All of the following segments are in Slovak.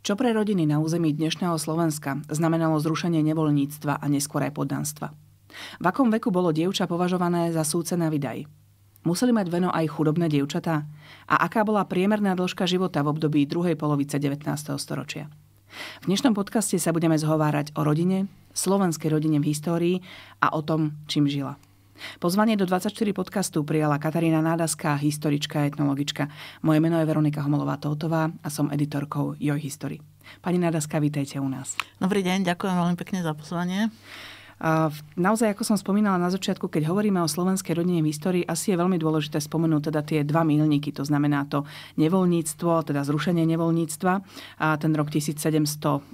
Čo pre rodiny na území dnešného Slovenska znamenalo zrušenie nevoľníctva a neskôr aj poddanstva? V akom veku bolo dievča považované za súce na vydaj? Museli mať veno aj chudobné dievčatá? A aká bola priemerná dĺžka života v období druhej polovice 19. storočia? V dnešnom podcaste sa budeme zhovárať o rodine, slovenskej rodine v histórii a o tom, čím žila. Pozvanie do 24 podcastu prijala Katarína Nádaská, historička a etnologička. Moje meno je Veronika homolová Toltová a som editorkou Joj History. Pani Nádaská, vítajte u nás. Dobrý deň, ďakujem veľmi pekne za pozvanie. Naozaj, ako som spomínala na začiatku, keď hovoríme o slovenskej rodine v histórii, asi je veľmi dôležité spomenúť teda tie dva milníky, to znamená to nevoľníctvo, teda zrušenie nevoľníctva a ten rok 1785,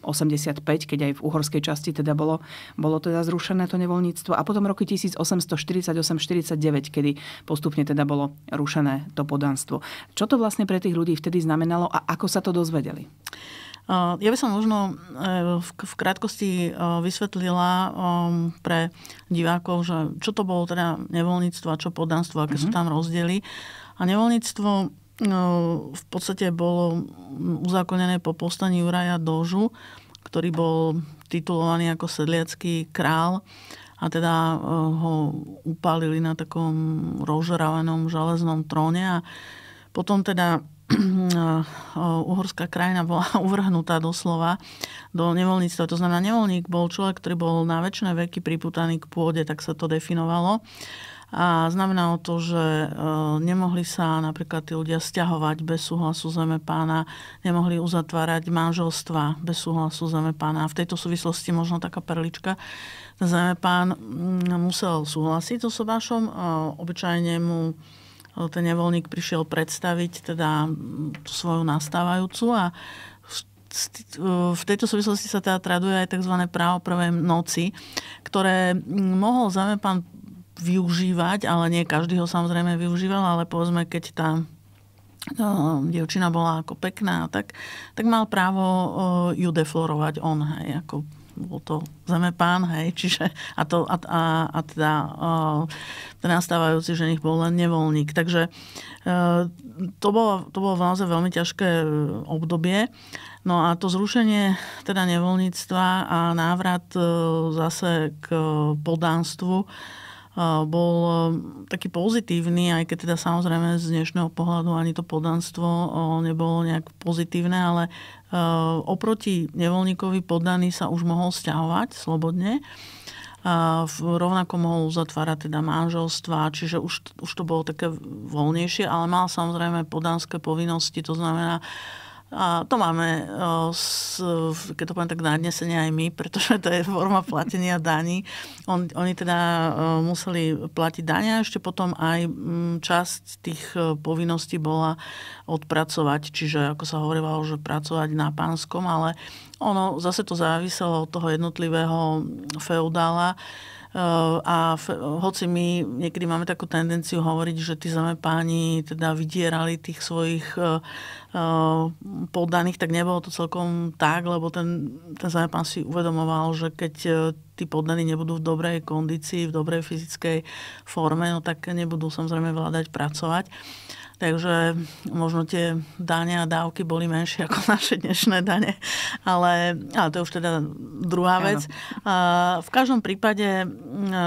keď aj v uhorskej časti teda bolo, bolo teda zrušené to nevoľníctvo a potom roky 1848-49, kedy postupne teda bolo rušené to podanstvo. Čo to vlastne pre tých ľudí vtedy znamenalo a ako sa to dozvedeli? Eh, ja by som možno eh, v krátkosti eh, vysvetlila ehm, pre divákov, že čo to bolo teda nevoľníctvo a čo podanstvo, aké mm-hmm. sú mhm. tam rozdiely. A nevoľníctvo v podstate bolo uzákonené po postaní Juraja Dožu, ktorý bol titulovaný ako sedliacký král a teda ho upálili na takom rozžravanom železnom tróne a potom teda uhorská krajina bola uvrhnutá doslova do nevoľníctva. To znamená, nevoľník bol človek, ktorý bol na väčšie veky priputaný k pôde, tak sa to definovalo. A o to, že nemohli sa napríklad tí ľudia stiahovať bez súhlasu zeme pána, nemohli uzatvárať manželstva bez súhlasu zeme pána. V tejto súvislosti možno taká perlička. Zeme pán mm, musel súhlasiť so sobášom, obyčajne mu ten nevoľník prišiel predstaviť teda mm, svoju nastávajúcu a e, v tejto súvislosti sa teda traduje aj tzv. právo prvej noci, ktoré mm, mohol zame pán využívať, ale nie každý ho samozrejme využíval, ale povedzme, keď tá no, dievčina bola ako pekná, tak, tak mal právo e, ju deflorovať on, hej, ako bol to zemepán, hej, čiže a, to, a, a, a teda uh, ten teda nastávajúci ženich bol len nevoľník. Takže uh, to bolo, to bolo naozaj veľmi ťažké e, obdobie. No a to zrušenie teda nevoľníctva a návrat uh, zase k podánstvu uh, bol e, taký pozitívny, aj keď teda samozrejme z dnešného pohľadu ani to podanstvo e, nebolo nejak pozitívne, ale e, oproti nevoľníkovi podaný sa už mohol stiahovať slobodne. A rovnako mohol uzatvárať teda manželstva, čiže už, už to bolo také voľnejšie, ale mal samozrejme podanské povinnosti, to znamená, uh, a to máme, e, keď to poviem tak nadnesenie aj my, pretože to je forma platenia daní. On, oni teda e, museli platiť dania, ešte potom aj mm, časť tých e, povinností bola odpracovať, čiže ako sa hovorilo, že pracovať na pánskom, ale ono zase to záviselo od toho jednotlivého mm, feudála Eh, a v, hoci my niekedy máme takú tendenciu hovoriť, že tí páni teda vydierali tých svojich uh, poddaných, tak nebolo to celkom tak, lebo ten, ten pán si uvedomoval, že keď tí poddaní nebudú v dobrej kondícii, v dobrej fyzickej forme, no tak nebudú samozrejme vládať pracovať. Takže možno tie dane a dávky boli menšie ako naše dnešné dane, ale, ale to je už teda druhá vec. Ano. V každom prípade, e, e,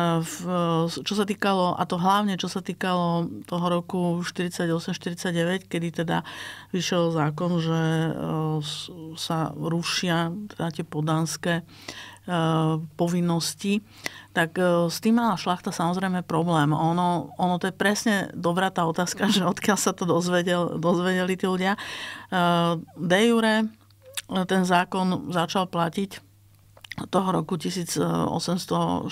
čo sa týkalo, a to hlavne čo sa týkalo toho roku 48-49, kedy teda vyšiel zákon, že e, sa rušia teda tie podanské E, povinnosti, tak e, s tým mala šlachta samozrejme problém. Ono, ono to je presne dobrá tá otázka, že odkiaľ sa to dozvedel, dozvedeli tí ľudia. E, de jure ten zákon začal platiť toho roku 1848-49,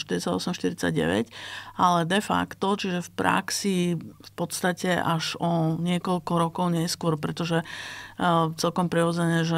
ale de facto, čiže v praxi v podstate až o niekoľko rokov neskôr, pretože celkom prirodzené, že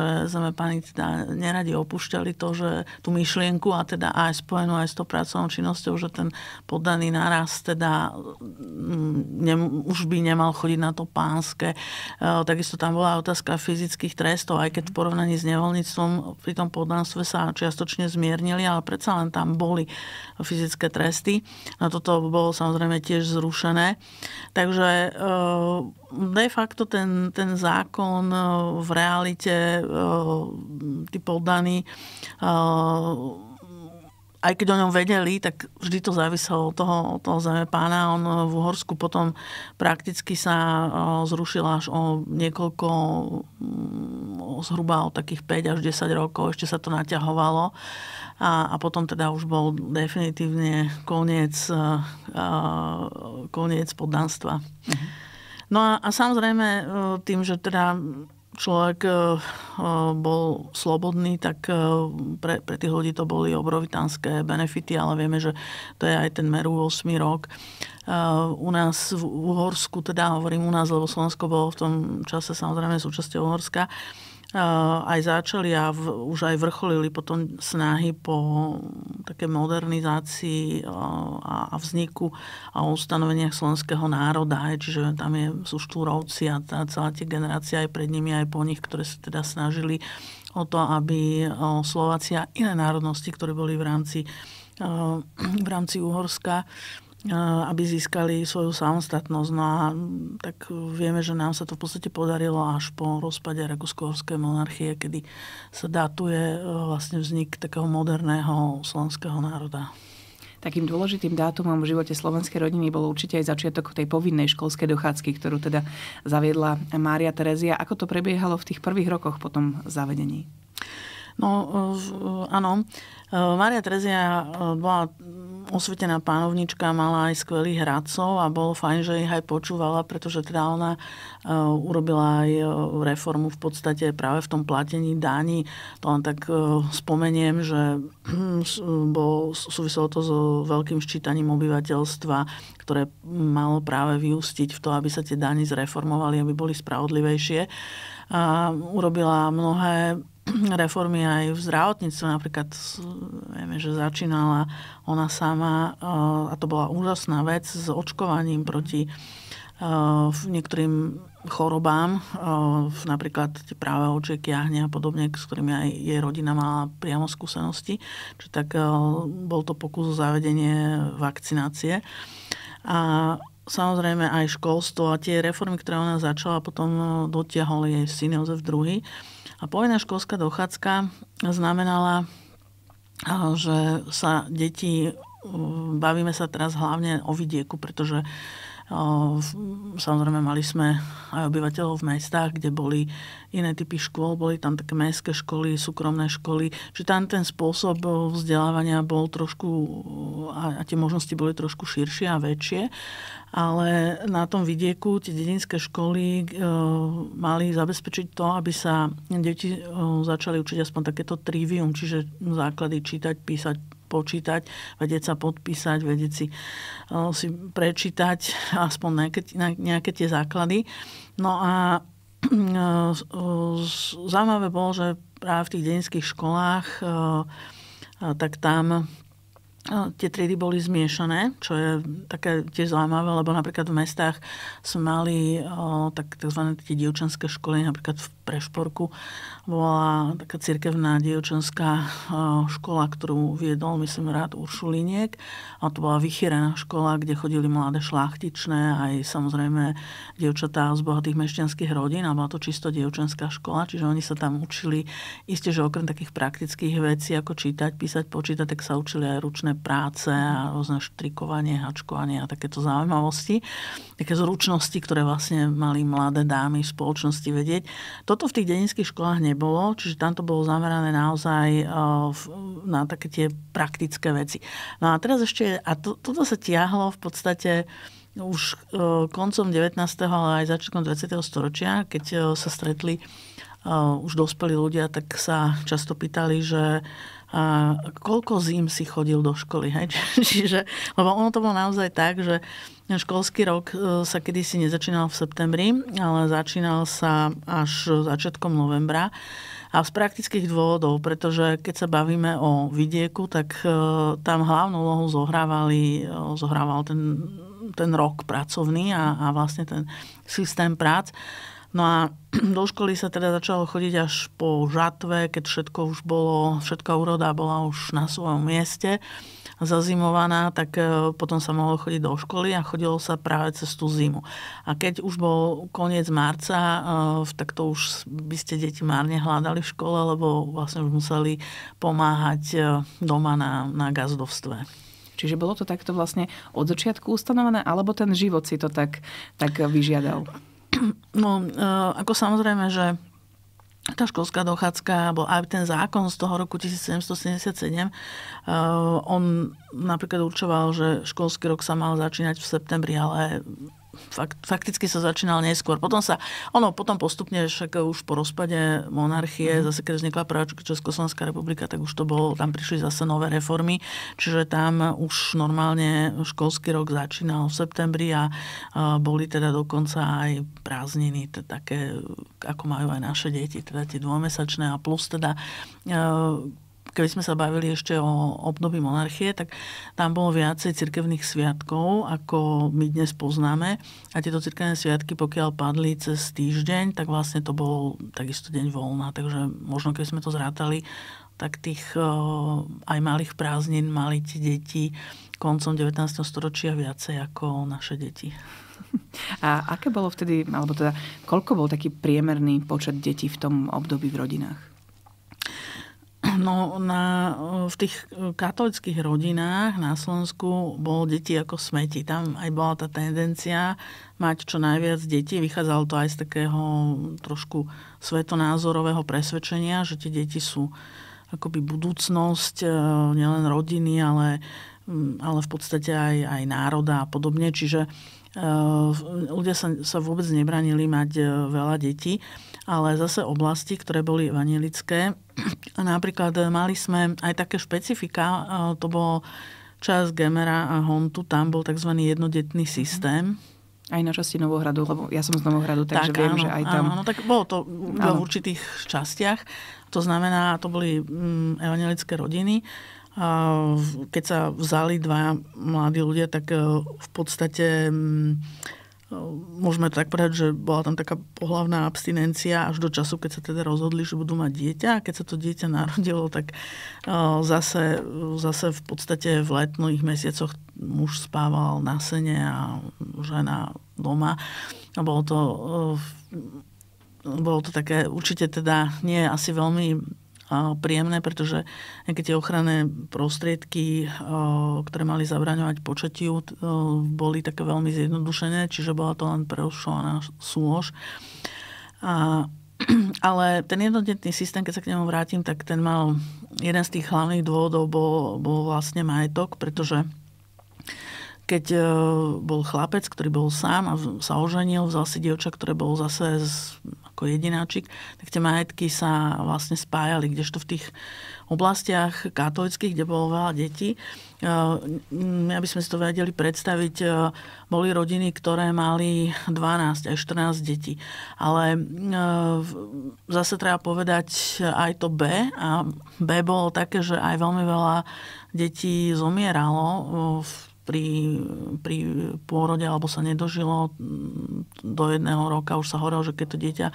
pani teda neradi opúšťali to, že tú myšlienku a teda aj spojenú aj s tou pracovnou činnosťou, že ten poddaný naraz teda mm, ne, už by nemal chodiť na to pánske. E, takisto tam bola otázka fyzických trestov, aj keď v porovnaní s nevoľníctvom pri tom poddanstve sa čiastočne zmiernili, ale predsa len tam boli fyzické tresty. Na toto bolo samozrejme tiež zrušené. Takže e, de facto ten, ten zákon eh, v realite eh, tí poddaní eh, aj keď o ňom vedeli, tak vždy to záviselo od toho, od toho pána. On v Uhorsku potom prakticky sa zrušil až o niekoľko, mm, zhruba o takých 5 až 10 rokov, ešte sa to naťahovalo. A, a potom teda už bol definitívne koniec, koniec poddanstva. Mhm. No a, a samozrejme e, tým, že teda človek e, e, bol slobodný, tak pre, pre tých ľudí to boli obrovitánske benefity, ale vieme, že to je aj ten meru 8 rok. U nás v Uhorsku, teda hovorím u nás, lebo Slovensko bolo v tom čase samozrejme súčasťou Uhorska, aj začali a v, už aj vrcholili potom snahy po také modernizácii a, a vzniku a ustanoveniach slovenského národa. Aj, čiže tam je, sú štúrovci a tá, celá tie generácia aj pred nimi, aj po nich, ktoré sa teda snažili o to, aby Slovácia a iné národnosti, ktoré boli v rámci, v rámci Uhorska, aby získali svoju samostatnosť. No a mm, tak vieme, že nám sa to v podstate podarilo až po rozpade Rakúsko-Horskej monarchie, kedy sa datuje e, vlastne vznik takého moderného slovenského národa. Takým dôležitým dátumom v živote slovenskej rodiny bol určite aj začiatok tej povinnej školskej dochádzky, ktorú teda zaviedla Mária Terezia. Ako to prebiehalo v tých prvých rokoch po tom zavedení? No, eh, áno. Eh, Maria Trezia eh, bola osvetená pánovnička, mala aj skvelých hradcov a bolo fajn, že ich aj počúvala, pretože teda ona urobila aj reformu v podstate práve v tom platení daní. To len tak spomeniem, že bol, súviselo to s veľkým ščítaním obyvateľstva, ktoré malo práve vyústiť v to, aby sa tie dani zreformovali, aby boli spravodlivejšie. A urobila mnohé reformy aj v zdravotníctve. Napríklad vieme, že začínala ona sama, eh, a to bola úžasná vec, s očkovaním proti eh, niektorým chorobám, eh, napríklad tie práve očiek, jahne a podobne, s ktorými aj jej rodina mala priamo skúsenosti. Čiže tak bol to pokus o zavedenie vakcinácie. A samozrejme aj školstvo a tie reformy, ktoré ona začala, potom dotiahol jej syn Jozef II a povinná školská dochádzka znamenala, eh, že sa deti, eh, bavíme sa teraz hlavne o vidieku, pretože Samozrejme mali sme aj obyvateľov v mestách, kde boli iné typy škôl, boli tam také mestské školy, súkromné školy, že tam ten spôsob vzdelávania bol trošku a tie možnosti boli trošku širšie a väčšie, ale na tom vidieku tie dedinské školy mali zabezpečiť to, aby sa deti začali učiť aspoň takéto trivium, čiže základy čítať, písať, počítať, vedieť sa podpísať, vedieť si, eh, si prečítať aspoň nejaké, nejaké tie základy. No a eh, zaujímavé bolo, že práve v tých dedinských školách eh, tak tam Tie triedy boli zmiešané, čo je také tiež zaujímavé, lebo napríklad v mestách sme mali o, tak, tzv. tie dievčenské školy, napríklad v Prešporku bola taká cirkevná dievčenská škola, ktorú viedol, myslím, rád Uršuliniek. A to bola vychýrená škola, kde chodili mladé šlachtičné, aj samozrejme dievčatá z bohatých mešťanských rodín, a bola to čisto dievčenská škola, čiže oni sa tam učili, isté, že okrem takých praktických vecí, ako čítať, písať, počítať, tak sa učili aj ručné práce a rôzne štrikovanie, hačkovanie a takéto zaujímavosti, také zručnosti, ktoré vlastne mali mladé dámy v spoločnosti vedieť. Toto v tých dedinských školách nebolo, čiže tam to bolo zamerané naozaj eh, na také tie praktické veci. No a teraz ešte, a to, toto sa tiahlo v podstate už eh, koncom 19. ale aj začiatkom 20. storočia, keď eh, sa stretli už dospelí ľudia, tak sa často pýtali, že a koľko zím si chodil do školy. Hej? Čiže, lebo ono to bolo naozaj tak, že školský rok e, sa kedysi nezačínal v septembri, ale začínal sa až začiatkom novembra. A z praktických dôvodov, pretože keď sa bavíme o vidieku, tak e, tam hlavnú úlohu zohrávali, e, zohrával ten, ten rok pracovný a, a vlastne ten systém prác. No a do školy sa teda začalo chodiť až po žatve, keď všetko už bolo, všetká úroda bola už na svojom mieste zazimovaná, tak e, potom sa mohlo chodiť do školy a chodilo sa práve cez tú zimu. A keď už bol koniec marca, e, tak to už by ste deti márne hľadali v škole, lebo vlastne už museli pomáhať e, doma na, na gazdovstve. Čiže bolo to takto vlastne od začiatku ustanovené, alebo ten život si to tak, tak vyžiadal? No, eh, ako samozrejme, že tá školská dochádzka, alebo aj ten zákon z toho roku 1777, eh, on napríklad určoval, že školský rok sa mal začínať v septembri, ale fakt, fakticky sa začínal neskôr. Potom sa, ono, potom postupne, však už po rozpade monarchie, mm. zase keď vznikla prvá Československá republika, tak už to bolo, tam prišli zase nové reformy, čiže tam už normálne školský rok začínal v septembri a, a boli teda dokonca aj prázdniny, t- také, ako majú aj naše deti, teda tie dvomesačné a plus teda e, keby sme sa bavili ešte o období monarchie, tak tam bolo viacej cirkevných sviatkov, ako my dnes poznáme. A tieto cirkevné sviatky, pokiaľ padli cez týždeň, tak vlastne to bol takisto deň voľna. Takže možno keby sme to zrátali, tak tých eh, aj malých prázdnin mali tie deti koncom 19. storočia viacej ako naše deti. A aké bolo vtedy, alebo teda koľko bol taký priemerný počet detí v tom období v rodinách? No na, v tých e, katolických rodinách na Slovensku bolo deti ako smeti. Tam aj bola tá tendencia mať čo najviac detí. Vychádzalo to aj z takého trošku svetonázorového presvedčenia, že tie deti sú akoby budúcnosť e, nielen rodiny, ale, ale v podstate aj, aj národa a podobne. Čiže Eh, ľudia sa, sa vôbec nebranili mať eh, veľa detí, ale zase oblasti, ktoré boli evangelické, napríklad eh, mali sme aj také špecifika, to bol čas Gemera a Hontu, tam bol tzv. jednodetný mhm. systém, aj na časti Novohradu, lebo ja som z Novohradu, takže tak, viem, áno, že aj tam... Áno, tak bolo to v určitých častiach. To znamená, to boli mm, evangelické rodiny keď sa vzali dva mladí ľudia, tak e, v podstate mm, e, môžeme tak povedať, že bola tam taká pohlavná abstinencia až do času, keď sa teda rozhodli, že budú mať dieťa. A keď sa to dieťa narodilo, tak e, zase, zase v podstate v letných mesiacoch muž spával na sene a žena doma. A bolo to, bolo to také určite teda nie asi veľmi príjemné, pretože nejaké tie ochranné prostriedky, e, ktoré mali zabraňovať početiu, e, boli také veľmi zjednodušené, čiže bola to len preušovaná súlož. A, ale ten jednotný systém, keď sa k nemu vrátim, tak ten mal, jeden z tých hlavných dôvodov bol, bol vlastne majetok, pretože keď e, bol chlapec, ktorý bol sám a sa oženil, vzal si dievča, ktoré bol zase z ako jedináčik, tak tie majetky sa vlastne spájali, kdežto v tých oblastiach katolických, kde bolo veľa detí, ehm, aby sme si to vedeli predstaviť, ehm, boli rodiny, ktoré mali 12 až 14 detí. Ale ehm, zase treba povedať aj to B. A B bolo také, že aj veľmi veľa detí zomieralo v pri, pri pôrode alebo sa nedožilo mm, do jedného roka, už sa hovorilo, že keď to dieťa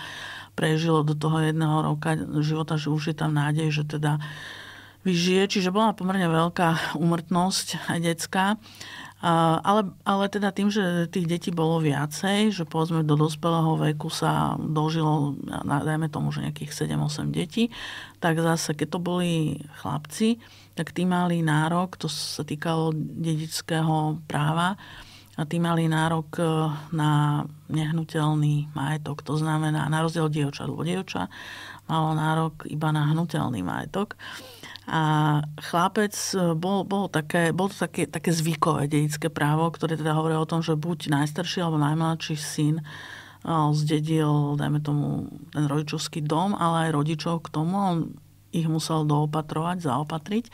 prežilo do toho jedného roka života, že už je tam nádej, že teda vyžije. Čiže bola pomerne veľká umrtnosť aj detská. Ale, ale teda tým, že tých detí bolo viacej, že povedzme do dospelého veku sa dožilo, dajme tomu, že nejakých 7-8 detí, tak zase keď to boli chlapci, tak tí mali nárok, to sa týkalo dedického práva, a tí mali nárok e, na nehnuteľný majetok. To znamená, na rozdiel dievča, lebo dievča malo nárok iba na hnutelný majetok. A chlapec, e, bol, bol, také, bol to také, také zvykové dedické právo, ktoré teda hovorí o tom, že buď najstarší alebo najmladší syn e, zdedil, dajme tomu, ten rodičovský dom, ale aj rodičov k tomu. On ich musel doopatrovať, zaopatriť.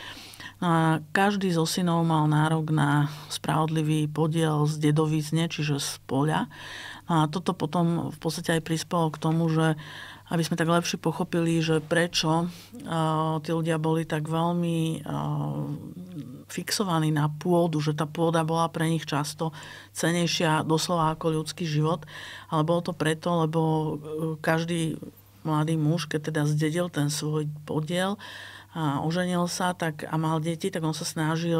A každý zo synov mal nárok na spravodlivý podiel z dedovizne, čiže z poľa. A toto potom v podstate aj prispelo k tomu, že aby sme tak lepšie pochopili, že prečo uh, tí ľudia boli tak veľmi uh, fixovaní na pôdu, že tá pôda bola pre nich často cenejšia doslova ako ľudský život, ale bolo to preto, lebo e, každý mladý muž, keď teda zdedil ten svoj podiel a oženil sa tak, a mal deti, tak on sa snažil,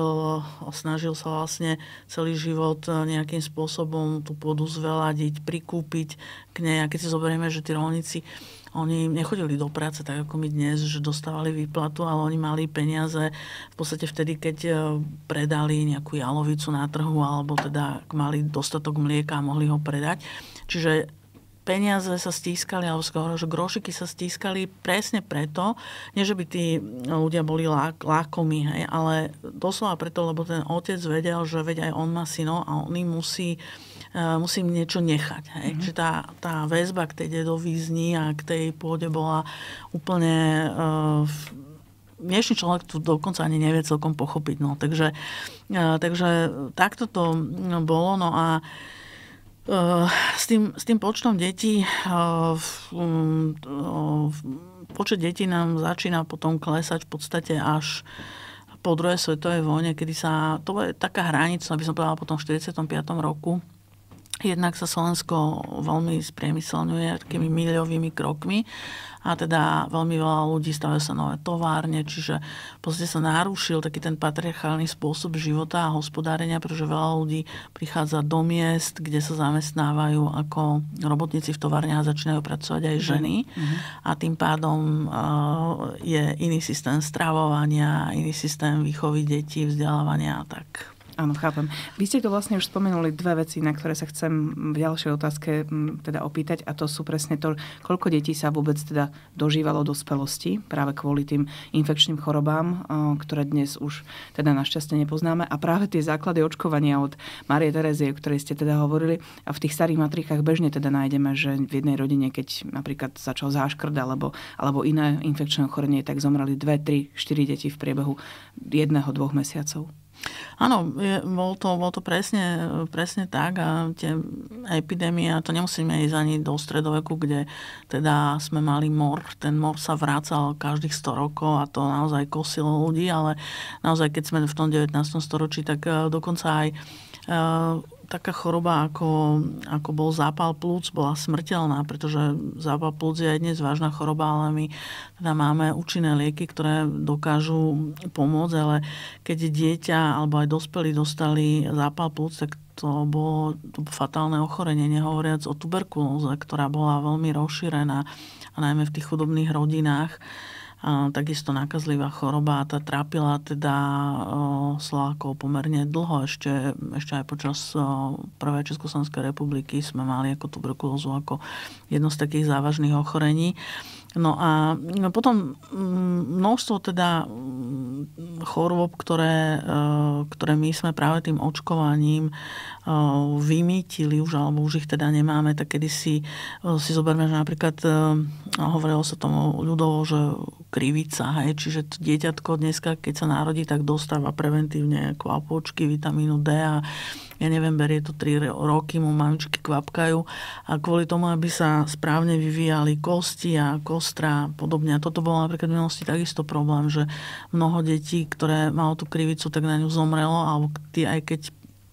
snažil sa vlastne celý život eh, nejakým spôsobom tú pôdu zveladiť, prikúpiť k nej. A keď si zoberieme, že tí rolníci oni nechodili do práce tak ako my dnes, že dostávali výplatu, ale oni mali peniaze v podstate vtedy, keď eh, predali nejakú jalovicu na trhu alebo teda mali dostatok mlieka a mohli ho predať. Čiže peniaze sa stískali, alebo skoro, že grošiky sa stískali presne preto, nie že by tí ľudia boli lák, lákomí, hej, ale doslova preto, lebo ten otec vedel, že veď aj on má syno a on im musí e, musím niečo nechať. Hej. Mm-hmm. Čiže tá, tá väzba k tej dedovi a k tej pôde bola úplne... Uh, dnešný človek tu dokonca ani nevie celkom pochopiť. No. Takže, uh, takže takto to no, bolo. No a uh, Eh, s tým, s tým počtom detí eh, mm, eh, počet detí nám začína potom klesať v podstate až po druhej svetovej vojne, kedy sa, to je taká hranica, by som povedala, po tom 45. roku, Jednak sa Slovensko veľmi spriemyselňuje takými milovými mhm. krokmi a teda veľmi veľa ľudí stavia sa nové továrne, čiže v sa narušil taký ten patriarchálny spôsob života a hospodárenia, pretože veľa ľudí prichádza do miest, kde sa zamestnávajú ako robotníci v továrne a začínajú pracovať aj mhm. ženy mm-hmm. a tým pádom eh, je iný systém stravovania, iný systém výchovy detí, vzdelávania a tak. Áno, chápem. Vy ste tu vlastne už spomenuli dve veci, na ktoré sa chcem v ďalšej otázke mm, teda opýtať a to sú presne to, koľko detí sa vôbec teda dožívalo dospelosti práve kvôli tým infekčným chorobám, ktoré dnes už teda našťastie nepoznáme a práve tie základy očkovania od Marie Terezie, o ktorej ste teda hovorili a v tých starých matrikách bežne teda nájdeme, že v jednej rodine, keď napríklad začal záškrd alebo, alebo iné infekčné ochorenie, tak zomrali dve, tri, štyri deti v priebehu jedného, dvoch mesiacov. Áno, je, bol, to, bol to presne, presne tak a tie epidémie, a to nemusíme ísť ani do stredoveku, kde teda sme mali mor, ten mor sa vracal každých 100 rokov a to naozaj kosilo ľudí, ale naozaj keď sme v tom 19. storočí, tak eh, dokonca aj Eh, taká choroba, ako, ako bol zápal plúc, bola smrteľná, pretože zápal plúc je aj dnes vážna choroba, ale my teda máme účinné lieky, ktoré dokážu pomôcť, ale keď dieťa alebo aj dospelí dostali zápal plúc, tak to bolo fatálne ochorenie, nehovoriac o tuberkulóze, ktorá bola veľmi rozšírená a najmä v tých chudobných rodinách takisto nákazlivá choroba a tá trápila teda Slovákov pomerne dlho. Ešte, ešte aj počas prvej Československej republiky sme mali ako tuberkulózu ako jedno z takých závažných ochorení. No a no potom mm, množstvo teda mm, chorôb, ktoré, ktoré my sme práve tým očkovaním Eh, vymýtili už, alebo už ich teda nemáme, tak kedy si, eh, si zoberme, že napríklad eh, hovorilo sa tomu ľudovo, že krivica, hej, čiže dieťatko dneska, keď sa narodí, tak dostáva preventívne kvapočky, vitamínu D a ja neviem, berie to 3 roky, mu mamičky kvapkajú a kvôli tomu, aby sa správne vyvíjali kosti a kostra a podobne. A toto bolo napríklad v minulosti takisto problém, že mnoho detí, ktoré malo tú krivicu, tak na ňu zomrelo, alebo tí, aj keď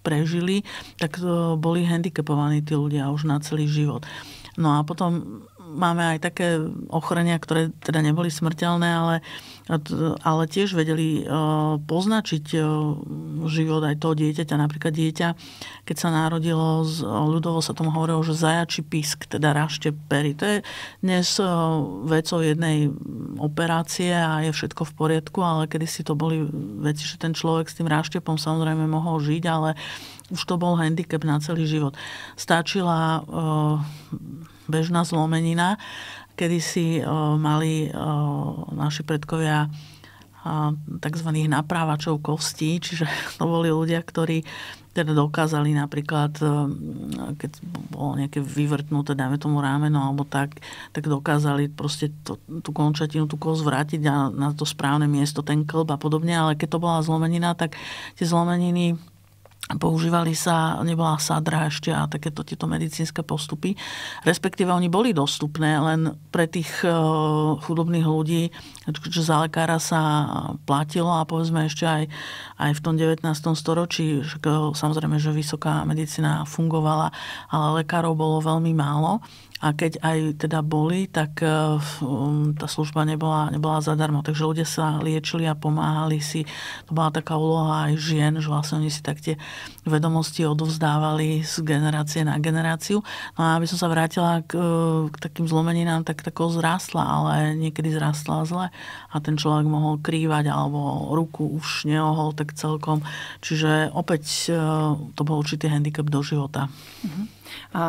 prežili, tak e, boli handicapovaní tí ľudia už na celý život. No a potom máme aj také ochorenia, ktoré teda neboli smrteľné, ale uh, ale tiež vedeli e, poznačiť e, život aj toho dieťaťa. Napríklad dieťa, keď sa narodilo, e, ľudovo sa tomu hovorilo, že zajačí pisk, teda rašte pery. To je dnes vecou jednej operácie a je všetko v poriadku, ale kedy si to boli veci, že ten človek s tým raštepom samozrejme mohol žiť, ale už to bol handicap na celý život. Stačila bežná zlomenina Kedy si eh, mali eh, naši predkovia eh, tzv. naprávačov kostí, čiže to boli ľudia, ktorí teda dokázali napríklad, keď bolo nejaké vyvrtnuté, dajme tomu rámeno alebo tak, tak dokázali proste to, tú končatinu, tú kost vrátiť na, na to správne miesto, ten klb a podobne, ale keď to bola zlomenina, tak tie zlomeniny používali sa, nebola sádra ešte a takéto tieto medicínske postupy. Respektíve oni boli dostupné, len pre tých e, chudobných ľudí, čo za lekára sa platilo a povedzme ešte aj, aj v tom 19. storočí, e, samozrejme, že vysoká medicína fungovala, ale lekárov bolo veľmi málo. A keď aj teda boli, tak eh, um, tá služba nebola, nebola zadarmo. Takže ľudia sa liečili a pomáhali si. To bola taká úloha aj žien, že vlastne oni si tak tie vedomosti odovzdávali z generácie na generáciu. No a aby som sa vrátila k, eh, k takým zlomeninám, tak tako zrastla, ale niekedy zrastla zle. A ten človek mohol krývať alebo ruku už neohol tak celkom. Čiže opäť eh, to bol určitý handicap do života. Uh-huh. A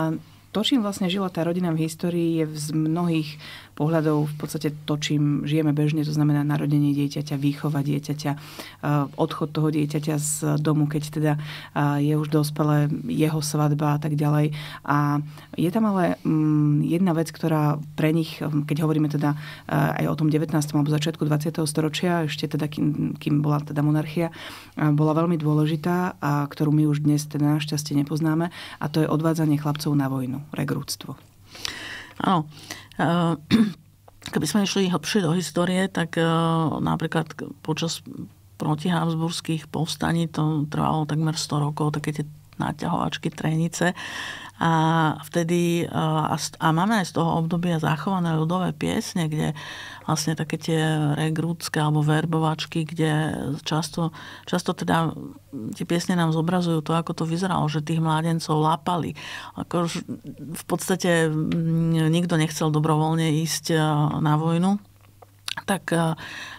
to, čím vlastne žila tá rodina v histórii, je z mnohých pohľadov v podstate to, čím žijeme bežne, to znamená narodenie dieťaťa, výchova dieťaťa, eh, odchod toho dieťaťa z domu, keď teda eh, je už dospelé, jeho svadba a tak ďalej. A je tam ale mm, jedna vec, ktorá pre nich, eh, keď hovoríme teda aj o tom 19. alebo začiatku 20. storočia, ešte teda kým, kým bola teda monarchia, bola veľmi dôležitá a ktorú my už dnes teda našťastie nepoznáme a to je odvádzanie chlapcov na vojnu, regrúctvo. Áno. Ehm, keby sme išli hlbšie do histórie, tak ehm, napríklad počas proti Habsburských povstaní, to trvalo takmer 100 rokov, také tie naťahovačky, trenice. A vtedy, a, a máme aj z toho obdobia zachované ľudové piesne, kde vlastne také tie regrúdske alebo verbovačky, kde často, často teda tie piesne nám zobrazujú to, ako to vyzeralo, že tých mládencov lápali. Ako v podstate mm, nikto nechcel dobrovoľne ísť e, na vojnu, tak e,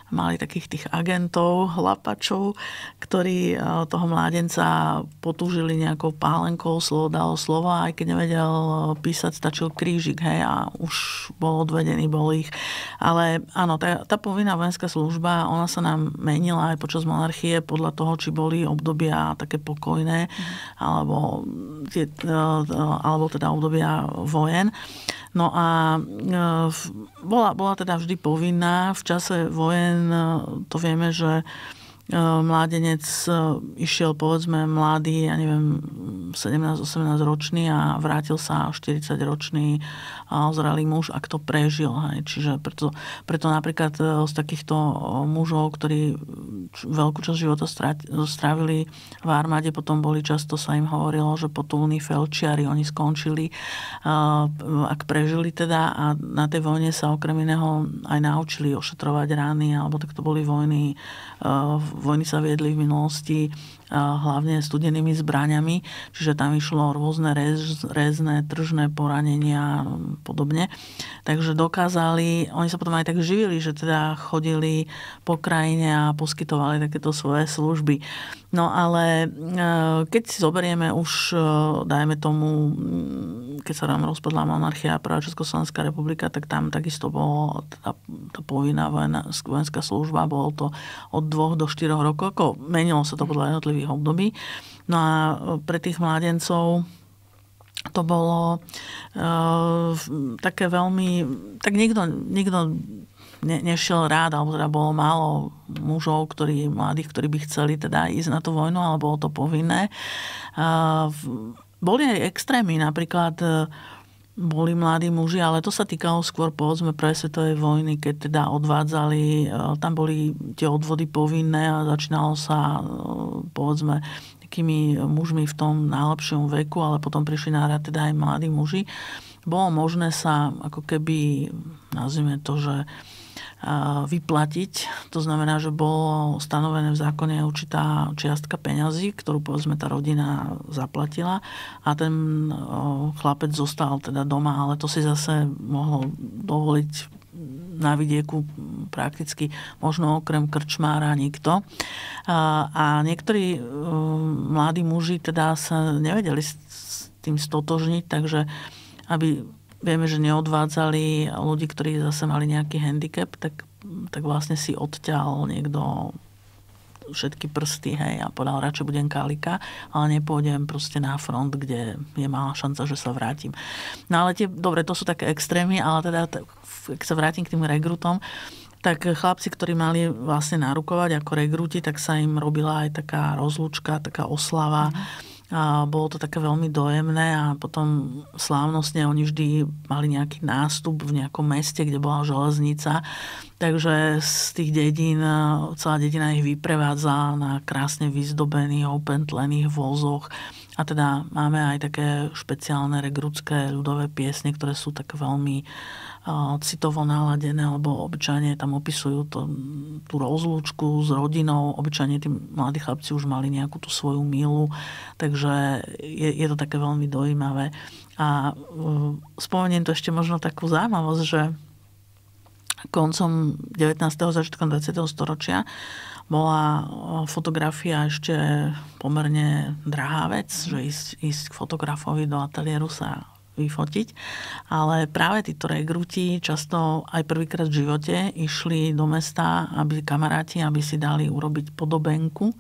mali takých tých agentov, hlapačov, ktorí e, toho mládenca potúžili nejakou pálenkou, slovo dalo slovo, aj keď nevedel e, písať, stačil krížik, hej, a už bol odvedený, bol ich. Ale áno, tá, tá povinná vojenská služba, ona sa nám menila aj počas monarchie podľa toho, či boli obdobia také pokojné, mhm. alebo, tie, alebo teda obdobia vojen. No a e, bola, bola teda vždy povinná. V čase vojen e, to vieme, že mládenec išiel povedzme mladý, ja neviem, 17-18 ročný a vrátil sa 40 ročný zralý muž, ak to prežil. Hej. Čiže preto, preto napríklad z takýchto mužov, ktorí veľkú časť života strávili v armáde, potom boli často sa im hovorilo, že potulní felčiari, oni skončili, ak prežili teda a na tej vojne sa okrem iného aj naučili ošetrovať rány, alebo tak to boli vojny vojny sa viedli v minulosti hlavne studenými zbraniami, čiže tam išlo rôzne rez, rezné, tržné poranenia a podobne. Takže dokázali, oni sa potom aj tak živili, že teda chodili po krajine a poskytovali takéto svoje služby. No ale e, keď si zoberieme už, e, dajme tomu, mm, keď sa nám rozpadla monarchia a Prvá Československá republika, tak tam takisto bola tá, tá povinná vojenská služba, bolo to od dvoch do štyroch rokov, menilo sa to podľa jednotlivých jednotlivých období. No a e, pre tých mládencov to bolo uh, také veľmi... Tak nikto, nikto ne, nešiel rád, alebo teda bolo málo mužov, ktorí, mladých, ktorí by chceli teda ísť na tú vojnu, ale bolo to povinné. Uh, boli aj extrémy, napríklad uh, boli mladí muži, ale to sa týkalo skôr povedzme pre svetovej vojny, keď teda odvádzali, eh, tam boli tie odvody povinné a začínalo sa eh, povedzme takými mužmi v tom najlepšom veku, ale potom prišli na rad teda aj mladí muži. Bolo možné sa ako keby, nazvime to, že vyplatiť. To znamená, že bolo stanovené v zákone určitá čiastka peňazí, ktorú povedzme tá rodina zaplatila a ten chlapec zostal teda doma, ale to si zase mohlo dovoliť na vidieku prakticky možno okrem krčmára nikto. A niektorí mladí muži teda sa nevedeli s tým stotožniť, takže aby vieme, že neodvádzali ľudí, ktorí zase mali nejaký handicap, tak, tak vlastne si odťal niekto všetky prsty, hej, a povedal, radšej budem kalika, ale nepôjdem proste na front, kde je malá šanca, že sa vrátim. No ale tie, dobre, to sú také extrémy, ale teda, keď sa vrátim k tým regrutom, tak chlapci, ktorí mali vlastne narukovať ako regruti, tak sa im robila aj taká rozlúčka, taká oslava. Mm a bolo to také veľmi dojemné a potom slávnostne oni vždy mali nejaký nástup v nejakom meste, kde bola železnica. Takže z tých dedín, celá dedina ich vyprevádza na krásne vyzdobených, opentlených vozoch. A teda máme aj také špeciálne regrudské ľudové piesne, ktoré sú tak veľmi uh, citovo naladené alebo obyčajne tam opisujú to, tú rozlúčku s rodinou, obyčajne tí mladí chlapci už mali nejakú tú svoju milu, takže je, je to také veľmi dojímavé. A uh, spomeniem to ešte možno takú zaujímavosť, že koncom 19. začiatkom 20. storočia bola e, fotografia ešte pomerne drahá vec, že ísť, ísť k fotografovi do ateliéru sa vyfotiť. Ale práve títo regruti často aj prvýkrát v živote išli do mesta, aby kamaráti, aby si dali urobiť podobenku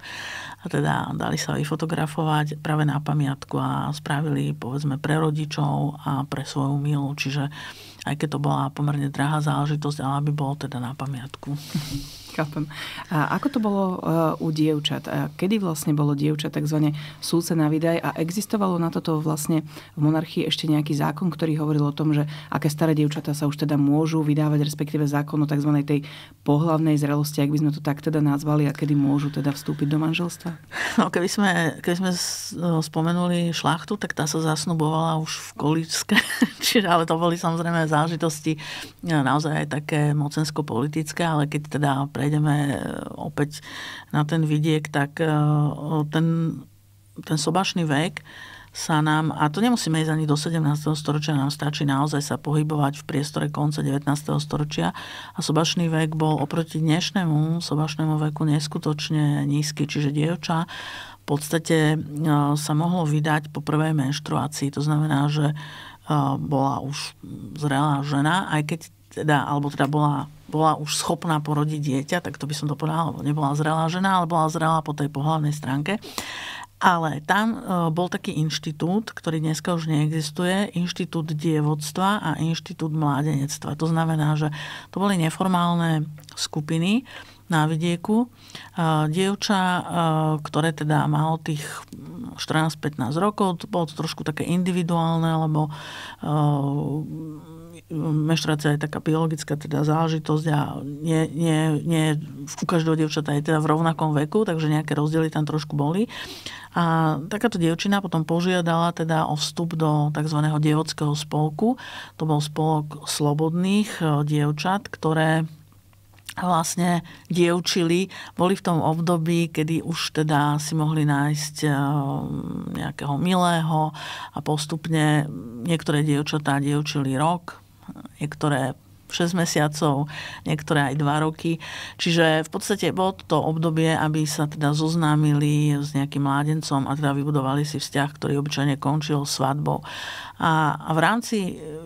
a teda dali sa vyfotografovať práve na pamiatku a spravili povedzme pre rodičov a pre svoju milu. Čiže aj keď to bola pomerne drahá záležitosť, ale aby bolo teda na pamiatku. Chápem. A ako to bolo uh, u dievčat? Kedy vlastne bolo dievča tzv. súce na výdaj a existovalo na toto vlastne v monarchii ešte nejaký zákon, ktorý hovoril o tom, že aké staré dievčatá sa už teda môžu vydávať, respektíve zákon o tzv. tej pohlavnej zrelosti, ak by sme to tak teda nazvali, a kedy môžu teda vstúpiť do manželstva? No, keby sme, keby sme no, spomenuli šlachtu, tak tá sa zasnubovala už v Kolíčske. Čiže, ale to boli samozrejme zážitosti e, naozaj aj také mocensko-politické, ale keď teda prejdeme e, opäť na ten vidiek, tak e, ten, ten sobašný vek sa nám, a to nemusíme ísť ani do 17. storočia, nám stačí naozaj sa pohybovať v priestore konca 19. storočia a sobašný vek bol oproti dnešnému sobašnému veku neskutočne nízky, čiže dievča v podstate e, sa mohlo vydať po prvej menštruácii, to znamená, že e, bola už zrelá žena, aj keď teda, alebo teda bola bola už schopná porodiť dieťa, tak to by som to povedala, lebo nebola zrelá žena, ale bola zrelá po tej pohľadnej stránke. Ale tam e, bol taký inštitút, ktorý dneska už neexistuje, Inštitút dievodstva a Inštitút mládenectva. To znamená, že to boli neformálne skupiny na vidieku. E, dievča, e, ktoré teda malo tých 14-15 rokov, to bolo to trošku také individuálne, lebo menštruácia je taká biologická teda záležitosť a nie, nie, nie u každého dievčata je teda v rovnakom veku, takže nejaké rozdiely tam trošku boli. A takáto dievčina potom požiadala teda o vstup do tzv. dievockého spolku. To bol spolok slobodných e, dievčat, ktoré vlastne dievčili, boli v tom období, kedy už teda si mohli nájsť e, nejakého milého a postupne niektoré dievčatá dievčili rok, e, niektoré 6 mesiacov, niektoré aj 2 roky. Čiže v podstate bolo to obdobie, aby sa teda zoznámili s nejakým mládencom a teda vybudovali si vzťah, ktorý obyčajne končil svadbou. A, a v rámci,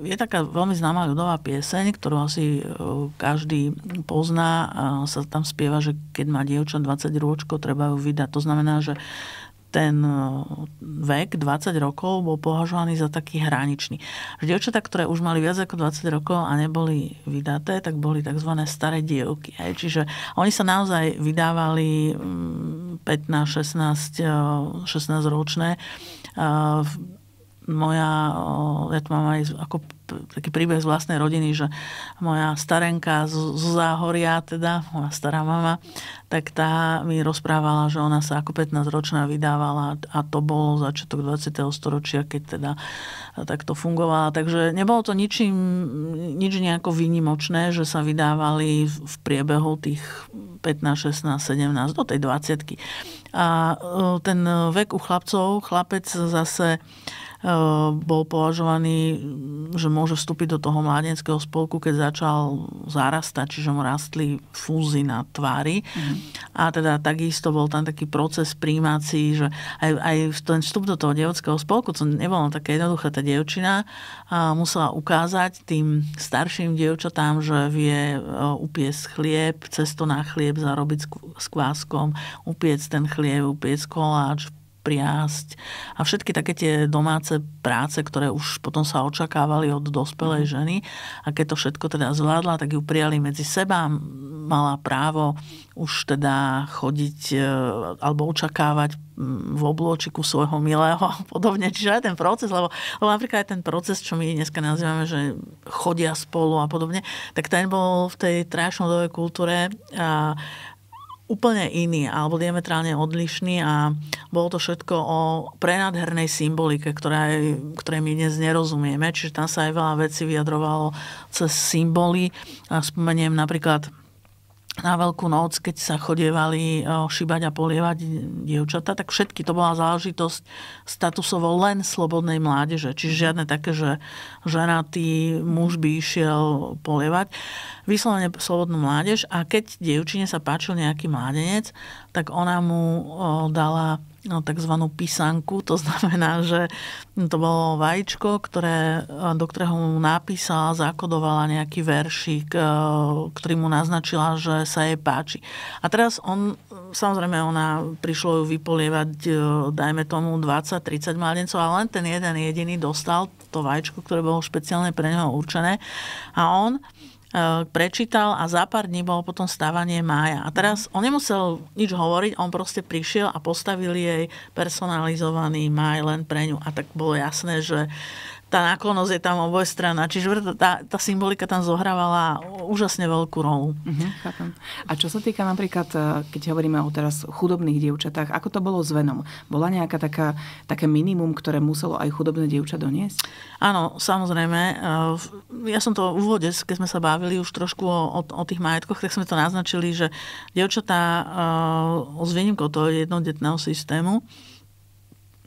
je taká veľmi známa ľudová pieseň, ktorú asi e, každý pozná, a sa tam spieva, že keď má dievča 20 rôčko, treba ju vydať. To znamená, že ten e, vek 20 rokov bol považovaný za taký hraničný. Že dievčatá, ktoré už mali viac ako 20 rokov a neboli vydaté, tak boli tzv. staré dievky. Hej. Čiže oni sa naozaj vydávali 15, 16, 16 ročné moja, ja tu mám aj ako taký príbeh z vlastnej rodiny, že moja starenka z, z Záhoria, teda moja stará mama, tak tá mi rozprávala, že ona sa ako 15-ročná vydávala a to bol začiatok 20. storočia, keď teda takto fungovala. Takže nebolo to ničím, nič nejako výnimočné, že sa vydávali v priebehu tých 15, 16, 17, do tej 20. A ten vek u chlapcov, chlapec zase Eh, bol považovaný, mm, že môže vstúpiť do toho mládenského spolku, keď začal zarastať, čiže mu rastli fúzy na tvári. Mm. A teda takisto bol tam taký proces príjmací, že aj, aj ten vstup do toho devockého spolku, to nebolo také jednoduché, tá dievčina musela ukázať tým starším dievčatám, že vie eh, upiecť chlieb, cesto na chlieb zarobiť s kváskom, upiec ten chlieb, upiec koláč, priásť a všetky také tie domáce práce, ktoré už potom sa očakávali od dospelej mhm. ženy. A keď to všetko teda zvládla, tak ju prijali medzi seba. Mala právo už teda chodiť e, alebo očakávať mm, v obločiku svojho milého a podobne. Čiže aj ten proces, lebo, lebo napríklad aj ten proces, čo my dneska nazývame, že chodia spolu a podobne, tak ten bol v tej trášnom kultúre a, úplne iný alebo diametrálne odlišný a bolo to všetko o prenádhernej symbolike, ktoré, ktoré my dnes nerozumieme. Čiže tam sa aj veľa vecí vyjadrovalo cez symboly. A spomeniem napríklad na Veľkú noc, keď sa chodievali eh, šibať a polievať dievčata, tak všetky to bola záležitosť statusovo len slobodnej mládeže. Čiže žiadne také, že ženatý muž by išiel polievať. Vyslovene slobodnú mládež a keď dievčine sa páčil nejaký mládenec, tak ona mu eh, dala No, tzv. písanku, to znamená, že to bolo vajíčko, ktoré, do ktorého mu napísala, zakodovala nejaký veršík, e, ktorý mu naznačila, že sa jej páči. A teraz on, samozrejme ona prišlo ju vypolievať, e, dajme tomu 20-30 mladencov, ale len ten jeden jediný dostal to vajíčko, ktoré bolo špeciálne pre neho určené. A on E, prečítal a za pár dní bolo potom stávanie mája. A teraz on nemusel nič hovoriť, on proste prišiel a postavil jej personalizovaný máj len pre ňu. A tak bolo jasné, že tá náklonosť je tam oboj strana. Čiže tá, tá symbolika tam zohrávala úžasne veľkú rolu. Mhm, A čo sa týka napríklad, e, keď hovoríme o teraz chudobných dievčatách, ako to bolo s Venom? Bola nejaká taká, také minimum, ktoré muselo aj chudobné dievča doniesť? Áno, samozrejme. E, ja som to v úvode, keď sme sa bavili už trošku o, o, o tých majetkoch, tak sme to naznačili, že dievčatá e, s výnimkou toho jednodetného systému,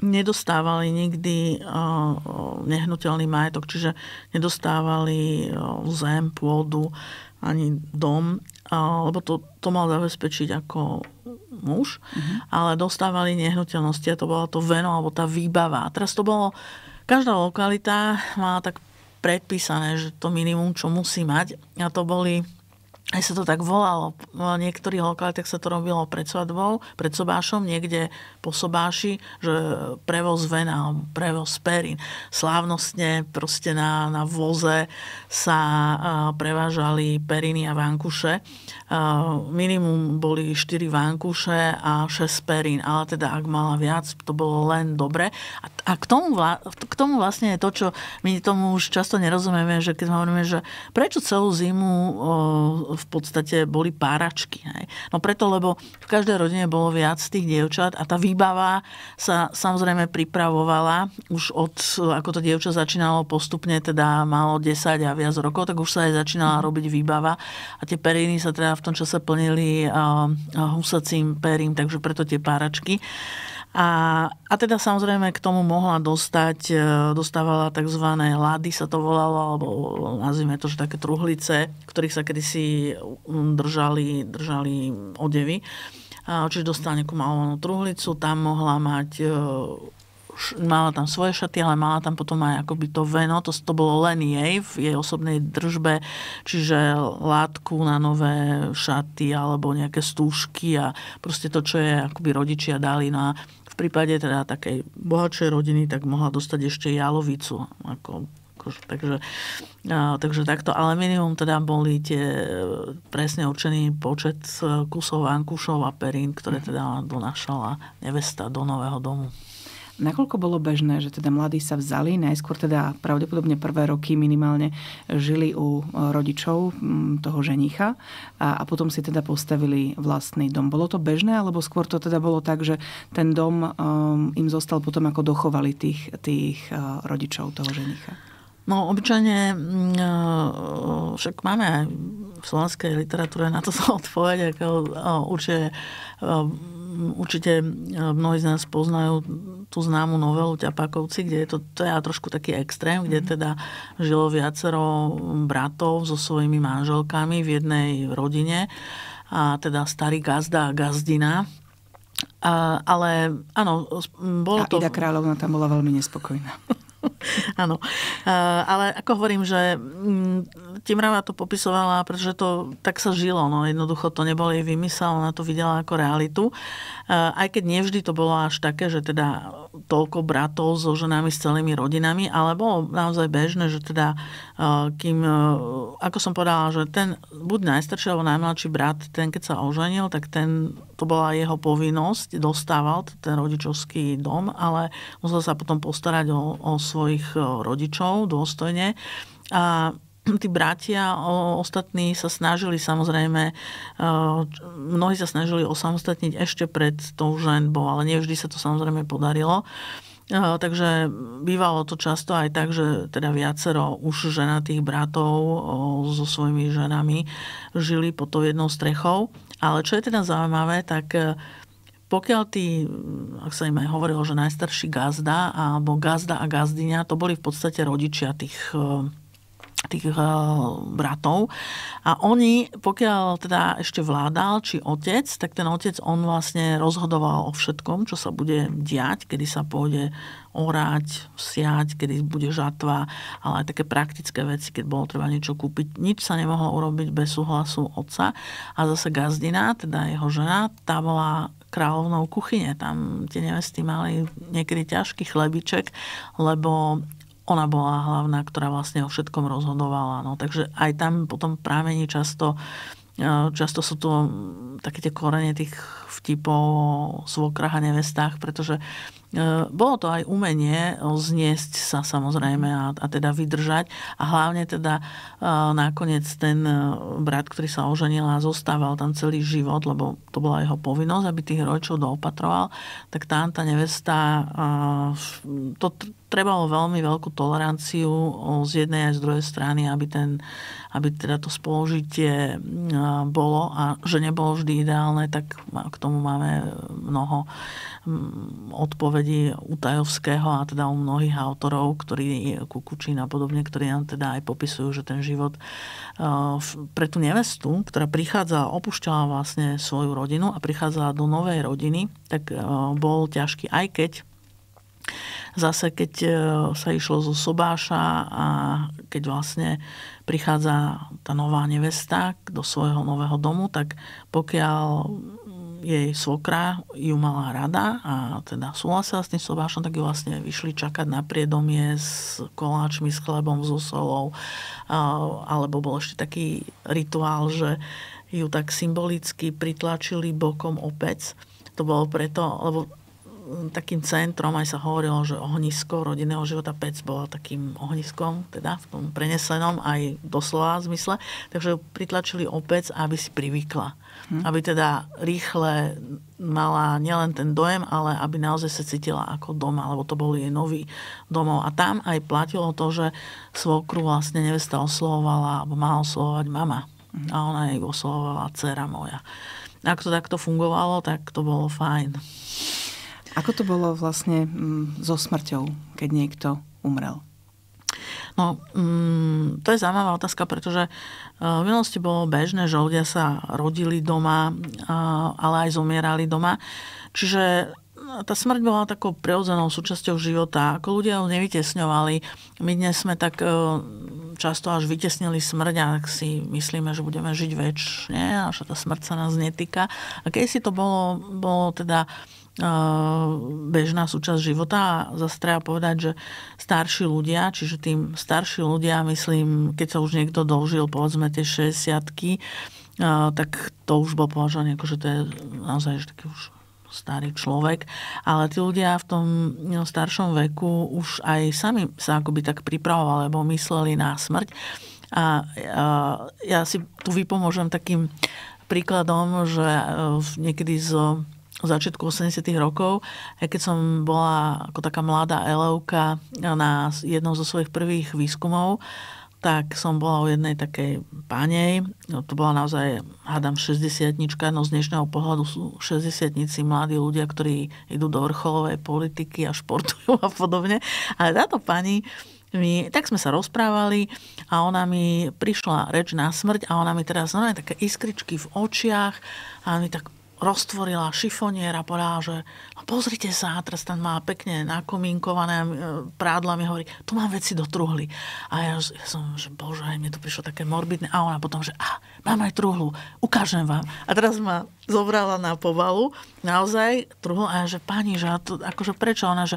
nedostávali nikdy eh, nehnuteľný majetok, čiže nedostávali eh, zem, pôdu ani dom, eh, lebo to, to mal zabezpečiť ako muž, mm-hmm. ale dostávali nehnuteľnosti a to bola to veno alebo tá výbava. A teraz to bolo, každá lokalita mala tak predpísané, že to minimum, čo musí mať a to boli aj sa to tak volalo, v niektorých lokalitách sa to robilo pred svadbou, pred sobášom, niekde po sobáši, že prevoz vena, prevoz perín. Slávnostne proste na, na voze sa prevážali periny a vankuše. minimum boli 4 vankuše a 6 perín, ale teda ak mala viac, to bolo len dobre. A, a k, tomu vla, k tomu vlastne je to, čo my tomu už často nerozumieme, že keď hovoríme, že prečo celú zimu v podstate boli páračky. Hej. No preto, lebo v každej rodine bolo viac tých dievčat a tá výbava sa samozrejme pripravovala už od, ako to dievča začínalo postupne, teda malo 10 a viac rokov, tak už sa aj začínala robiť výbava a tie periny sa teda v tom čase plnili husacím perím, takže preto tie páračky. A, a teda samozrejme k tomu mohla dostať, e, dostávala tzv. lády sa to volalo, alebo nazvime to, že také truhlice, ktorých sa kedysi držali, držali odevy. Čiže dostala nejakú malú truhlicu, tam mohla mať e, mala tam svoje šaty, ale mala tam potom aj akoby to veno, to, to bolo len jej v jej osobnej držbe, čiže látku na nové šaty alebo nejaké stúžky a proste to, čo je akoby rodičia dali na prípade teda takej bohatšej rodiny, tak mohla dostať ešte jalovicu. Ako, akože, takže, a, takže takto. Ale minimum teda boli tie e, presne určený počet e, kusov ankušov a perín, ktoré mhm. teda donášala nevesta do nového domu. Nakoľko bolo bežné, že teda mladí sa vzali, najskôr teda pravdepodobne prvé roky minimálne žili u e, rodičov toho ženicha a, a potom si teda postavili vlastný dom. Bolo to bežné, alebo skôr to teda bolo tak, že ten dom um, im zostal potom, ako dochovali tých, tých uh, rodičov toho ženicha? No obyčajne však máme aj v slovenskej literatúre na to sa odpovedať, ako určite určite e, mnohí z nás poznajú tú známu novelu Ťapakovci, kde je to je trošku taký extrém, kde mhm. teda žilo viacero bratov so svojimi manželkami v jednej rodine a teda starý gazda a gazdina, a, ale áno, bolo a to... Ida Kráľovna tam bola veľmi nespokojná. Áno. Ale ako hovorím, že mm, Timrava to popisovala, pretože to tak sa žilo. No jednoducho to nebol jej vymysel, ona to videla ako realitu. Aj keď nevždy to bolo až také, že teda toľko bratov so ženami, s celými rodinami, ale bolo naozaj bežné, že teda kým, ako som povedala, že ten buď najstarší alebo najmladší brat, ten keď sa oženil, tak ten, to bola jeho povinnosť, dostával ten rodičovský dom, ale musel sa potom postarať o, o svoj svojich e, rodičov dôstojne. A tí bratia ostatní sa snažili samozrejme, e, mnohí sa snažili osamostatniť ešte pred tou ženbou, ale nevždy sa to samozrejme podarilo. E, takže bývalo to často aj tak, že teda viacero už ženatých bratov so svojimi ženami žili pod tou jednou strechou. Ale čo je teda zaujímavé, tak pokiaľ tí, ak sa im aj hovorilo, že najstarší gazda alebo gazda a gazdyňa, to boli v podstate rodičia tých e, tých e, bratov. A oni, pokiaľ teda ešte vládal, či otec, tak ten otec, on vlastne rozhodoval o všetkom, čo sa bude diať, kedy sa pôjde orať, siať, kedy bude žatva, ale aj také praktické veci, keď bolo treba niečo kúpiť. Nič sa nemohlo urobiť bez súhlasu otca. A zase gazdina, teda jeho žena, tá bola kráľovnou kuchyne. Tam tie nevesty mali niekedy ťažký chlebiček, lebo ona bola hlavná, ktorá vlastne o všetkom rozhodovala. No, takže aj tam potom právení často e, Často sú to také tie korene tých vtipov o svokrach a nevestách, pretože E, bolo to aj umenie zniesť sa samozrejme a, a teda vydržať a hlavne teda e, nakoniec ten e, brat, ktorý sa oženil a zostával tam celý život, lebo to bola jeho povinnosť, aby tých rodičov doopatroval, tak tam tá nevesta to, trebalo veľmi veľkú toleranciu z jednej aj z druhej strany, aby, ten, aby teda to spoložitie e, bolo a že nebolo vždy ideálne, tak k tomu máme mnoho odpovedí u Tajovského a teda u mnohých autorov, ktorí Kukučín a podobne, ktorí nám teda aj popisujú, že ten život e, pre tú nevestu, ktorá prichádza, opúšťala vlastne svoju rodinu a prichádzala do novej rodiny, tak e, bol ťažký, aj keď zase keď e, sa išlo zo Sobáša a keď vlastne prichádza tá nová nevesta do svojho nového domu, tak pokiaľ jej svokra ju mala rada a teda súhlasila s tým sobášom, tak ju vlastne vyšli čakať na priedomie s koláčmi, s chlebom, s osolou. Alebo bol ešte taký rituál, že ju tak symbolicky pritlačili bokom opec. To bolo preto, lebo takým centrom, aj sa hovorilo, že ohnisko rodinného života Pec bola takým ohniskom, teda v tom prenesenom aj doslova zmysle, takže pritlačili opäť, aby si privykla. Hm. Aby teda rýchle mala nielen ten dojem, ale aby naozaj sa cítila ako doma, lebo to bol jej nový domov. A tam aj platilo to, že svokru vlastne nevesta oslovovala, alebo mala oslovovať mama. Hm. A ona jej oslovovala dcera moja. Ak to takto fungovalo, tak to bolo fajn. Ako to bolo vlastne mm, so smrťou, keď niekto umrel? No, mm, to je zaujímavá otázka, pretože e, v minulosti bolo bežné, že ľudia sa rodili doma, e, ale aj zomierali doma. Čiže e, tá smrť bola takou prirodzenou súčasťou života. Ako ľudia ho nevytesňovali. My dnes sme tak často až vytesnili smrť a tak si myslíme, že budeme žiť väčšie a že tá smrť sa nás netýka. A keď si to bolo, bolo teda bežná súčasť života a zase treba povedať, že starší ľudia, čiže tým starší ľudia, myslím, keď sa už niekto dožil, povedzme tie 60 tak to už bol považovaný, ako že to je naozaj že taký už starý človek, ale tí ľudia v tom no, staršom veku už aj sami sa akoby tak pripravovali, alebo mysleli na smrť. A, a ja si tu vypomôžem takým príkladom, že e, niekedy z začiatku 80 rokov, aj keď som bola ako taká mladá elevka na jednom zo svojich prvých výskumov, tak som bola u jednej takej pánej, no, to bola naozaj, hádam, 60 no z dnešného pohľadu sú 60 mladí ľudia, ktorí idú do vrcholovej politiky a športujú a podobne. Ale táto pani, my tak sme sa rozprávali a ona mi prišla reč na smrť a ona mi teraz, no, také iskričky v očiach a mi tak roztvorila šifoniera, povedala, že no pozrite sa, teraz tam má pekne nakomínkované e, prádla mi hovorí, tu mám veci do truhly. A ja, ja som, že bože, aj mne to prišlo také morbidné. A ona potom, že a, mám aj truhlu, ukážem vám. A teraz ma zobrala na povalu, naozaj truhlu, a ja, že pani, že to, akože prečo? Ona, že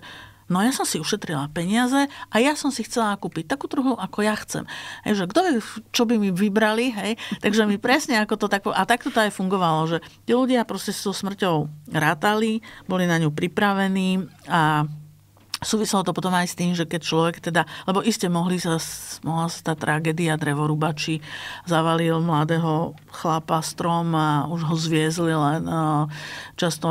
No ja som si ušetrila peniaze a ja som si chcela kúpiť takú trhu, ako ja chcem. Hej, že kto čo by mi vybrali, hej, takže mi presne ako to tak... A takto to aj fungovalo, že tí ľudia proste so smrťou rátali, boli na ňu pripravení a Súviselo to potom aj s tým, že keď človek teda, lebo iste mohli sa, mohla sa tá tragédia drevorubači zavalil mladého chlapa strom a už ho zviezli, len eh, často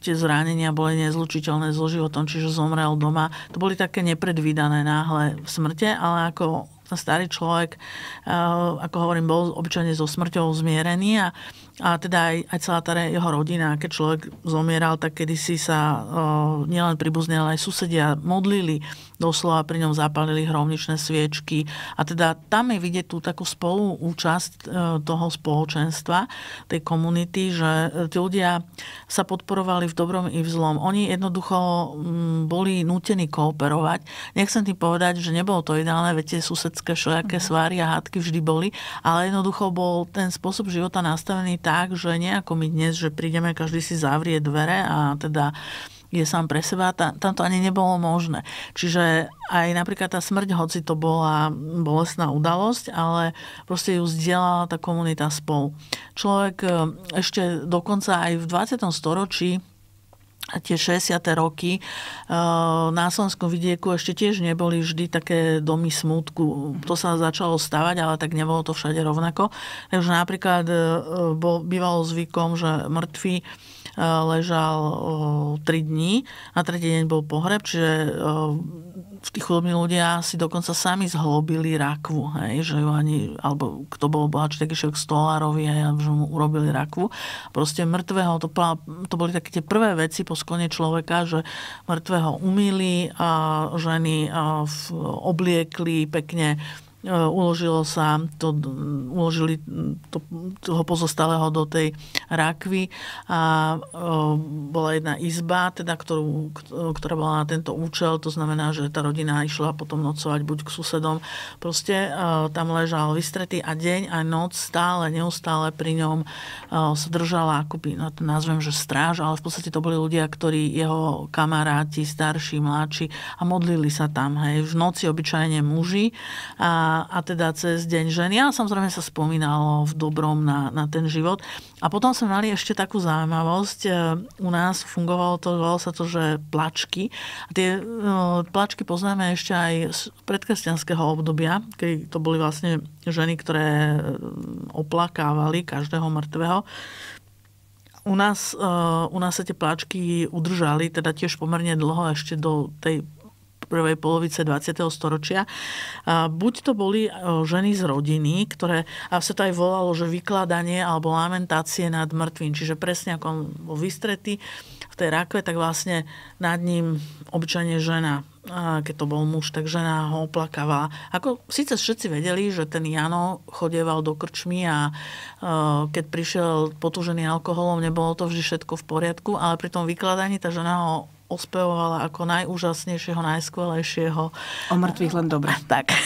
tie zranenia boli nezlučiteľné so životom, čiže zomrel doma. To boli také nepredvídané náhle smrte, ale ako starý človek, eh, ako hovorím, bol obyčajne so smrťou zmierený a, a teda aj, aj celá tá jeho rodina, keď človek zomieral, tak kedysi sa o, eh, nielen príbuzní, ale aj susedia modlili doslova pri ňom zapalili hrovničné sviečky. A teda tam je vidieť tú takú spoluúčasť e, toho spoločenstva, tej komunity, že e, tí ľudia sa podporovali v dobrom i v zlom. Oni jednoducho mm, boli nútení kooperovať. Nechcem tým povedať, že nebolo to ideálne, tie susedské všelijaké mhm. sváry a hádky vždy boli, ale jednoducho bol ten spôsob života nastavený tak, že nejako my dnes, že prídeme, každý si zavrie dvere a teda je sám pre seba, tam, to ani nebolo možné. Čiže aj napríklad tá smrť, hoci to bola bolestná udalosť, ale proste ju zdieľala tá komunita spolu. Človek e, ešte dokonca aj v 20. storočí tie 60. roky e, na Slovenskom vidieku ešte tiež neboli vždy také domy smútku. To sa začalo stavať, ale tak nebolo to všade rovnako. Takže napríklad e, bol, bývalo zvykom, že mŕtvi E, ležal 3 e, dní. Na tretí deň bol pohreb, čiže e, tí chudobní ľudia si dokonca sami zhlobili rakvu, hej, že ju ani, alebo kto bol bohatší, išiel k stolárovi, a že mu urobili rakvu. Proste mŕtvého, to, to boli také tie prvé veci po skone človeka, že mŕtvého umýli, a ženy a v, obliekli pekne E, uložilo sa to, uložili to, toho pozostalého do tej rakvy a e, bola jedna izba, teda, ktorú, e, ktorá bola na tento účel, to znamená, že tá rodina išla potom nocovať buď k susedom. Proste tam ležal vystretý a deň a noc stále, neustále pri ňom sa držala akoby, no to nazvem, že stráž, ale v podstate to boli ľudia, ktorí jeho kamaráti, starší, mladší a modlili sa tam, hej, v noci obyčajne muži a a, teda cez Deň ženy. A samozrejme sa spomínalo v dobrom na, na ten život. A potom sme mali ešte takú zaujímavosť. E, u nás fungovalo to, volalo sa to, že plačky. A tie no, plačky poznáme ešte aj z predkresťanského obdobia, keď to boli vlastne ženy, ktoré e, oplakávali každého mŕtvého u nás, u nás sa tie pláčky udržali teda tiež pomerne dlho ešte do tej prvej polovice 20. storočia. A buď to boli e, ženy z rodiny, ktoré, a sa to aj volalo, že vykladanie alebo lamentácie nad mŕtvým, čiže presne ako bol vystretý v tej rakve, tak vlastne nad ním občanie žena keď to bol muž, tak žena ho oplakávala. Ako, síce všetci vedeli, že ten Jano chodieval do krčmy a e, keď prišiel potúžený alkoholom, nebolo to vždy všetko v poriadku, ale pri tom vykladaní tá žena ho ospevovala ako najúžasnejšieho, najskvelejšieho. O mŕtvych len dobre. Tak.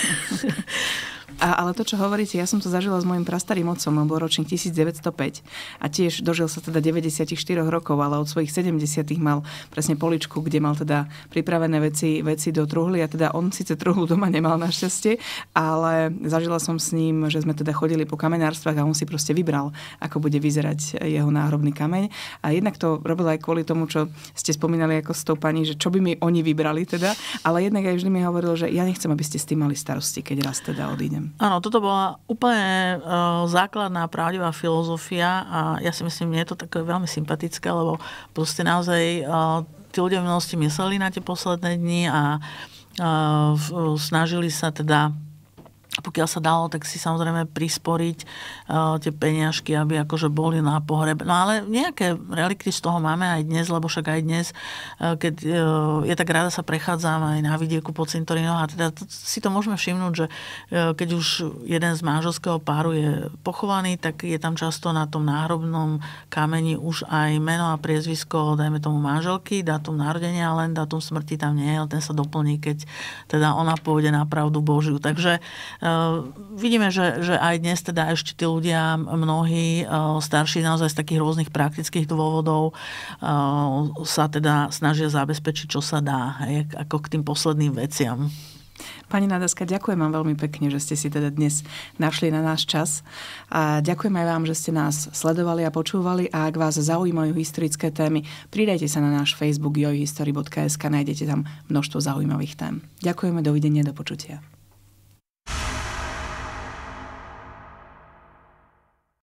A, ale to, čo hovoríte, ja som to zažila s mojim prastarým otcom, on bol ročník 1905 a tiež dožil sa teda 94 rokov, ale od svojich 70 mal presne poličku, kde mal teda pripravené veci, veci do truhly a teda on síce truhlu doma nemal šťastie, ale zažila som s ním, že sme teda chodili po kamenárstvách a on si proste vybral, ako bude vyzerať jeho náhrobný kameň. A jednak to robil aj kvôli tomu, čo ste spomínali ako s tou pani, že čo by mi oni vybrali teda, ale jednak aj vždy mi hovoril, že ja nechcem, aby ste s tým mali starosti, keď raz teda odídem záujem. Áno, toto bola úplne uh, základná pravdivá filozofia a ja si myslím, že je to také veľmi sympatické, lebo proste naozaj uh, tí ľudia v minulosti mysleli na tie posledné dni a uh, snažili sa teda pokiaľ sa dalo, tak si samozrejme prisporiť uh, tie peniažky, aby akože boli na pohreb. No ale nejaké relikty z toho máme aj dnes, lebo však aj dnes, uh, keď uh, je tak rada sa prechádzam aj na vidieku po cintorinoch a teda to, si to môžeme všimnúť, že uh, keď už jeden z manželského páru je pochovaný, tak je tam často na tom náhrobnom kameni už aj meno a priezvisko, dajme tomu manželky, dátum narodenia, len dátum smrti tam nie je, ten sa doplní, keď teda ona pôjde na pravdu Božiu. Takže Eh, vidíme, že, že aj dnes teda ešte tí ľudia, mnohí eh, starší naozaj z takých rôznych praktických dôvodov eh, sa teda snažia zabezpečiť, čo sa dá, ako k tým posledným veciam. Pani Nadaska, ďakujem vám veľmi pekne, že ste si teda dnes našli na náš čas. A ďakujem aj vám, že ste nás sledovali a počúvali a ak vás zaujímajú historické témy, pridajte sa na náš Facebook a nájdete tam množstvo zaujímavých tém. Ďakujeme, dovidenia, do počutia.